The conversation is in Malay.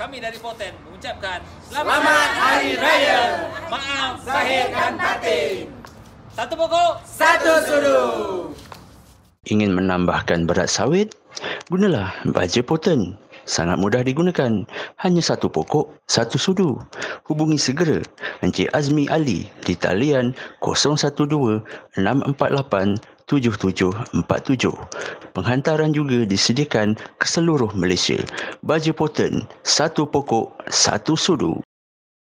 kami dari Poten mengucapkan selamat, selamat hari raya. Maaf zahir dan batin. Satu pokok, satu sudut. Ingin menambahkan berat sawit? Gunalah baja Poten. Sangat mudah digunakan. Hanya satu pokok, satu sudu. Hubungi segera Encik Azmi Ali di talian 012 7747. Penghantaran juga disediakan ke seluruh Malaysia. Baju poten, satu pokok, satu sudu.